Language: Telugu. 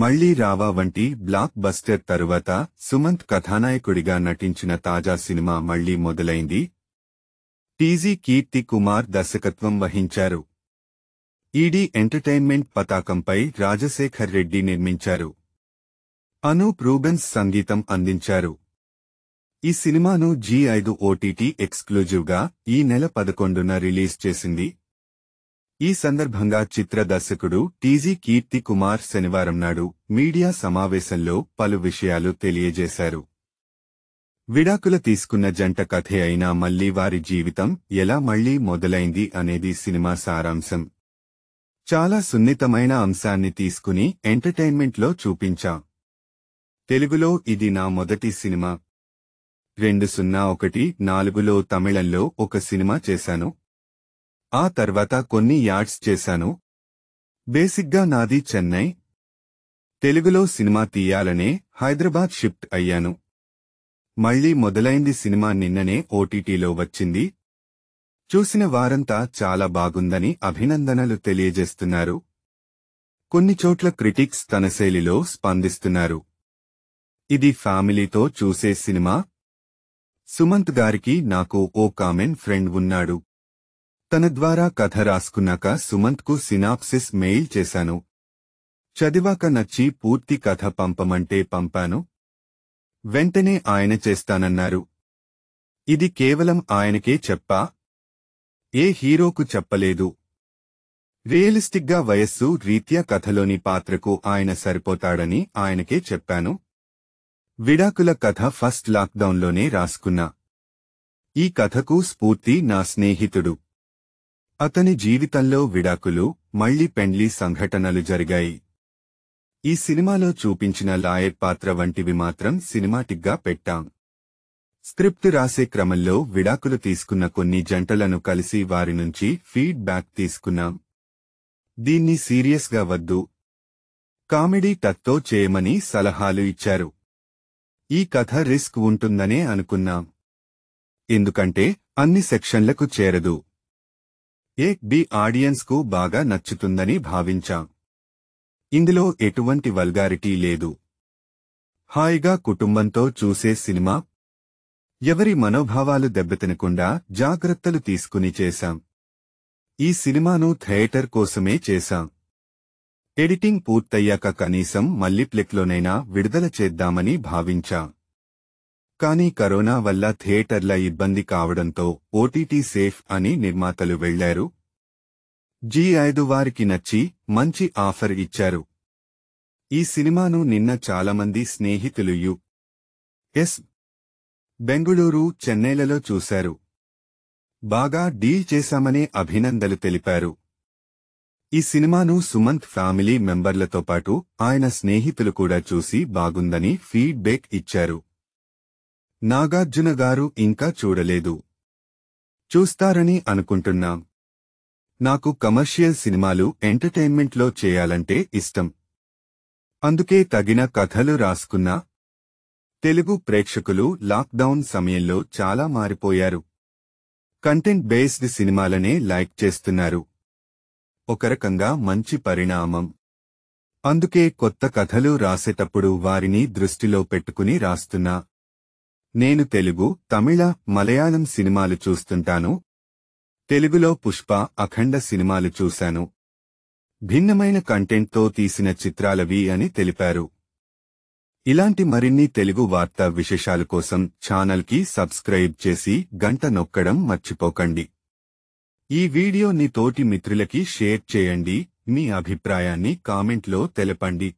మళ్లీ రావా వంటి బ్లాక్ బస్టర్ తరువాత సుమంత్ కథానాయకుడిగా నటించిన తాజా సినిమా మళ్లీ మొదలైంది టీజీ కీర్తి కుమార్ దర్శకత్వం వహించారు ఈడీ ఎంటర్టైన్మెంట్ పతాకంపై రాజశేఖర్ రెడ్డి నిర్మించారు అనూప్ రూబెన్స్ సంగీతం అందించారు ఈ సినిమాను జీ ఐదు ఓటీటీ ఎక్స్క్లూజివ్గా ఈ నెల పదకొండున రిలీజ్ చేసింది ఈ సందర్భంగా చిత్ర దర్శకుడు టీజీ కీర్తి కుమార్ శనివారం నాడు మీడియా సమావేశంలో పలు విషయాలు తెలియజేశారు విడాకుల తీసుకున్న జంట కథే అయినా మళ్లీ వారి జీవితం ఎలా మళ్లీ మొదలైంది అనేది సినిమా సారాంశం చాలా సున్నితమైన అంశాన్ని తీసుకుని ఎంటర్టైన్మెంట్లో చూపించా తెలుగులో ఇది నా మొదటి సినిమా రెండు సున్నా ఒకటి నాలుగులో తమిళంలో ఒక సినిమా చేశాను ఆ తర్వాత కొన్ని యాడ్స్ చేశాను బేసిక్గా నాది చెన్నై తెలుగులో సినిమా తీయాలనే హైదరాబాద్ షిఫ్ట్ అయ్యాను మళ్లీ మొదలైంది సినిమా నిన్ననే ఓటీటీలో వచ్చింది చూసిన వారంతా చాలా బాగుందని అభినందనలు తెలియజేస్తున్నారు కొన్ని చోట్ల క్రిటిక్స్ తన శైలిలో స్పందిస్తున్నారు ఇది ఫ్యామిలీతో చూసే సినిమా సుమంత్ గారికి నాకు ఓ కామెన్ ఫ్రెండ్ ఉన్నాడు తన ద్వారా కథ రాసుకున్నాక సుమంత్కు సినాప్సిస్ మెయిల్ చేశాను చదివాక నచ్చి పూర్తి కథ పంపమంటే పంపాను వెంటనే ఆయన చేస్తానన్నారు ఇది కేవలం ఆయనకే చెప్పా ఏ హీరోకు చెప్పలేదు రియలిస్టిక్గా వయస్సు రీత్యా కథలోని పాత్రకు ఆయన సరిపోతాడని ఆయనకే చెప్పాను విడాకుల కథ ఫస్ట్ లాక్డౌన్లోనే రాసుకున్నా ఈ కథకు స్ఫూర్తి నా స్నేహితుడు అతని జీవితంలో విడాకులు మళ్లీ పెండ్లి సంఘటనలు జరిగాయి ఈ సినిమాలో చూపించిన లాయర్ పాత్ర వంటివి మాత్రం సినిమాటిక్గా పెట్టాం స్క్రిప్ట్ రాసే క్రమంలో విడాకులు తీసుకున్న కొన్ని జంటలను కలిసి వారి నుంచి ఫీడ్బ్యాక్ తీసుకున్నాం దీన్ని సీరియస్గా వద్దు కామెడీ టక్తో చేయమని సలహాలు ఇచ్చారు ఈ కథ రిస్క్ ఉంటుందనే అనుకున్నాం ఎందుకంటే అన్ని సెక్షన్లకు చేరదు ఏ బి ఆడియన్స్కు బాగా నచ్చుతుందని భావించాం ఇందులో ఎటువంటి వల్గారిటీ లేదు హాయిగా కుటుంబంతో చూసే సినిమా ఎవరి మనోభావాలు దెబ్బతినకుండా జాగ్రత్తలు తీసుకుని చేశాం ఈ సినిమాను థియేటర్ కోసమే చేశాం ఎడిటింగ్ పూర్తయ్యాక కనీసం మల్లిప్లెక్లోనైనా విడుదల చేద్దామని భావించాం కానీ కరోనా వల్ల థియేటర్ల ఇబ్బంది కావడంతో ఓటీటీ సేఫ్ అని నిర్మాతలు వెళ్లారు జీ ఐదు వారికి నచ్చి మంచి ఆఫర్ ఇచ్చారు ఈ సినిమాను నిన్న చాలామంది స్నేహితులు యు ఎస్ బెంగుళూరు చెన్నైలలో చూశారు బాగా డీల్ చేశామనే అభినందనలు తెలిపారు ఈ సినిమాను సుమంత్ ఫ్యామిలీ మెంబర్లతో పాటు ఆయన స్నేహితులు కూడా చూసి బాగుందని ఫీడ్బ్యాక్ ఇచ్చారు నాగార్జున గారు ఇంకా చూడలేదు చూస్తారని అనుకుంటున్నాం నాకు కమర్షియల్ సినిమాలు ఎంటర్టైన్మెంట్లో చేయాలంటే ఇష్టం అందుకే తగిన కథలు రాసుకున్నా తెలుగు ప్రేక్షకులు లాక్డౌన్ సమయంలో చాలా మారిపోయారు కంటెంట్ బేస్డ్ సినిమాలనే లైక్ చేస్తున్నారు ఒక రకంగా మంచి పరిణామం అందుకే కొత్త కథలు రాసేటప్పుడు వారిని దృష్టిలో పెట్టుకుని రాస్తున్నా నేను తెలుగు తమిళ మలయాళం సినిమాలు చూస్తుంటాను తెలుగులో పుష్ప అఖండ సినిమాలు చూశాను భిన్నమైన కంటెంట్తో తీసిన చిత్రాలవి అని తెలిపారు ఇలాంటి మరిన్ని తెలుగు వార్తా విశేషాల కోసం ఛానల్కి సబ్స్క్రైబ్ చేసి గంట నొక్కడం మర్చిపోకండి ఈ వీడియో నీ తోటి మిత్రులకి షేర్ చేయండి మీ అభిప్రాయాన్ని కామెంట్లో తెలపండి